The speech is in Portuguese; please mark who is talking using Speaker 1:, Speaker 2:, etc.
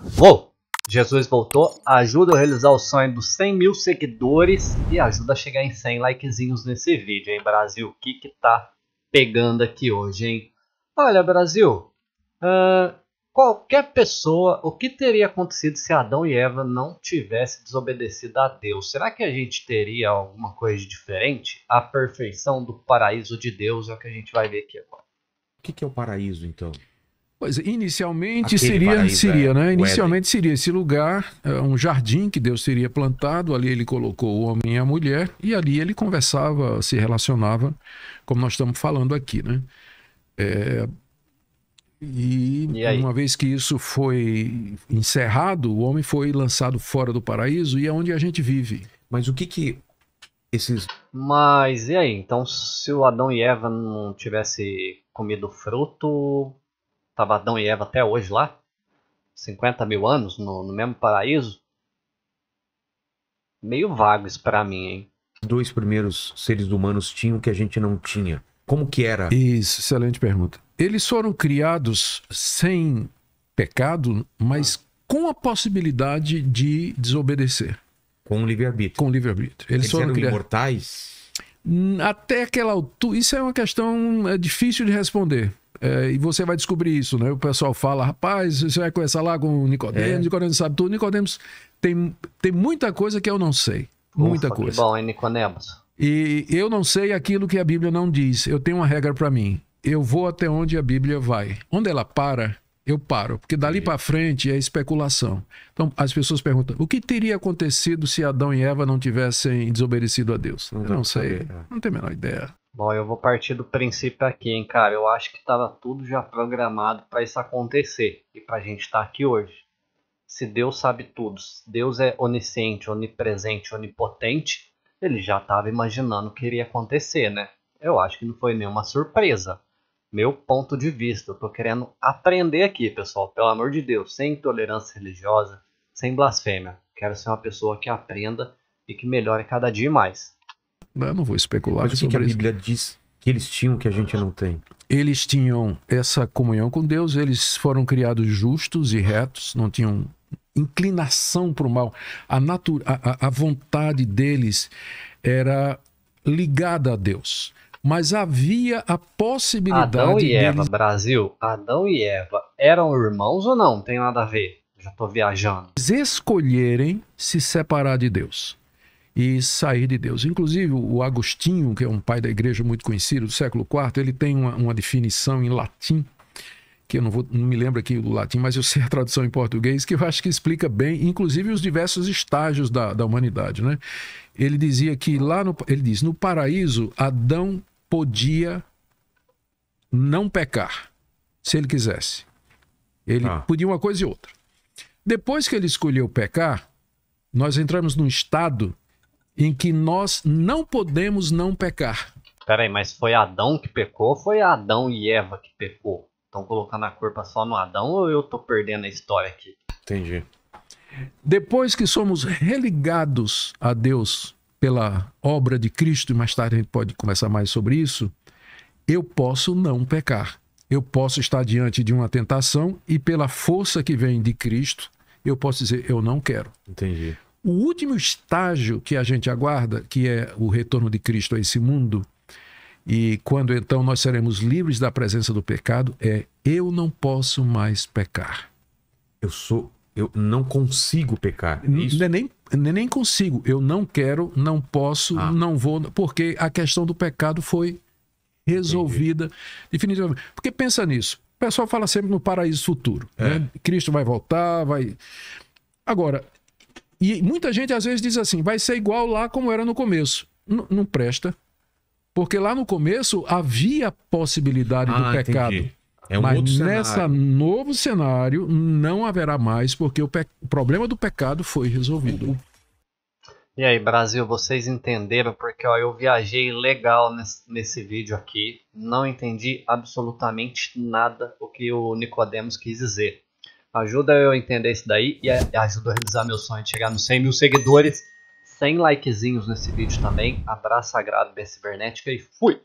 Speaker 1: Vou! Jesus voltou, ajuda a realizar o sonho dos 100 mil seguidores e ajuda a chegar em 100 likezinhos nesse vídeo, hein, Brasil? O que que tá pegando aqui hoje, hein? Olha, Brasil, uh, qualquer pessoa, o que teria acontecido se Adão e Eva não tivessem desobedecido a Deus? Será que a gente teria alguma coisa diferente? A perfeição do paraíso de Deus é o que a gente vai ver aqui agora.
Speaker 2: O que, que é o paraíso, então? Pois, inicialmente Aquele seria, é, seria, é, né? Inicialmente seria esse lugar, é, um jardim que Deus teria plantado. Ali ele colocou o homem e a mulher e ali ele conversava, se relacionava, como nós estamos falando aqui, né? É, e, e uma vez que isso foi encerrado, o homem foi lançado fora do paraíso e é onde a gente vive. Mas o que que esses?
Speaker 1: Mas e aí? Então, se o Adão e Eva não tivesse comido fruto, Estava Adão e Eva até hoje lá, 50 mil anos no, no mesmo paraíso. Meio vago isso para mim, hein?
Speaker 2: Dois primeiros seres humanos tinham que a gente não tinha. Como que era? Isso, excelente pergunta. Eles foram criados sem pecado, mas ah. com a possibilidade de desobedecer. Com livre-arbítrio. Com livre-arbítrio. Eles, Eles foram criados... imortais? Até aquela altura. Isso é uma questão é, difícil de responder. É, e você vai descobrir isso, né? O pessoal fala, rapaz, você vai conversar lá com o Nicodemos, é. Nicodemos sabe tudo. Nicodemos tem, tem muita coisa que eu não sei. Ufa, muita coisa. bom, hein,
Speaker 1: Nicodemos?
Speaker 2: E eu não sei aquilo que a Bíblia não diz. Eu tenho uma regra para mim. Eu vou até onde a Bíblia vai. Onde ela para, eu paro, porque dali para frente é especulação. Então as pessoas perguntam: o que teria acontecido se Adão e Eva não tivessem desobedecido a Deus? Eu não sei, é. não tenho a menor ideia.
Speaker 1: Bom, eu vou partir do princípio aqui, hein, cara. Eu acho que estava tudo já programado para isso acontecer e para a gente estar tá aqui hoje. Se Deus sabe tudo, se Deus é onisciente, onipresente, onipotente, ele já estava imaginando o que iria acontecer, né? Eu acho que não foi nenhuma surpresa. Meu ponto de vista, eu tô querendo aprender aqui, pessoal, pelo amor de Deus, sem intolerância religiosa, sem blasfêmia. Quero ser uma pessoa que aprenda e que melhore cada dia mais.
Speaker 2: Eu não vou especular Mas sobre que a isso. Bíblia diz que eles tinham que a gente não tem. Eles tinham essa comunhão com Deus, eles foram criados justos e retos, não tinham inclinação para o mal. A, a, a vontade deles era ligada a Deus. Mas havia
Speaker 1: a possibilidade. Adão e Eva, Brasil. Adão e Eva eram irmãos ou não? Tem nada a ver. Já estou viajando.
Speaker 2: Eles escolherem se separar de Deus e sair de Deus. Inclusive, o Agostinho, que é um pai da igreja muito conhecido do século IV, ele tem uma, uma definição em latim, que eu não, vou, não me lembro aqui do latim, mas eu sei a tradução em português, que eu acho que explica bem, inclusive, os diversos estágios da, da humanidade. Né? Ele dizia que lá no. Ele diz: no paraíso, Adão podia não pecar, se ele quisesse. Ele ah. podia uma coisa e outra. Depois que ele escolheu pecar, nós entramos num estado em que nós não podemos não pecar.
Speaker 1: Peraí, mas foi Adão que pecou ou foi Adão e Eva que pecou? Estão colocando a culpa só no Adão ou eu estou perdendo a história aqui? Entendi.
Speaker 2: Depois que somos religados a Deus pela obra de Cristo, e mais tarde a gente pode conversar mais sobre isso, eu posso não pecar. Eu posso estar diante de uma tentação e, pela força que vem de Cristo, eu posso dizer: eu não quero. Entendi. O último estágio que a gente aguarda, que é o retorno de Cristo a esse mundo, e quando então nós seremos livres da presença do pecado, é eu não posso mais pecar. Eu sou, eu não consigo pecar. É isso? É nem, nem, é nem consigo, eu não quero, não posso, ah. não vou, porque a questão do pecado foi resolvida Entendi. definitivamente. Porque pensa nisso, o pessoal fala sempre no paraíso futuro, né? é. né? Cristo vai voltar, vai... Agora, e muita gente às vezes diz assim: vai ser igual lá como era no começo. N não presta. Porque lá no começo havia possibilidade ah, do pecado. Entendi. É um mas outro nessa novo cenário não haverá mais, porque o, o problema do pecado foi resolvido.
Speaker 1: E aí, Brasil, vocês entenderam? Porque ó, eu viajei legal nesse, nesse vídeo aqui, não entendi absolutamente nada o que o Nicodemos quis dizer. Ajuda eu a entender isso daí e ajuda a realizar meu sonho de chegar nos 100 mil seguidores. 100 likezinhos nesse vídeo também. Abraço sagrado, Bessie Cibernética e fui!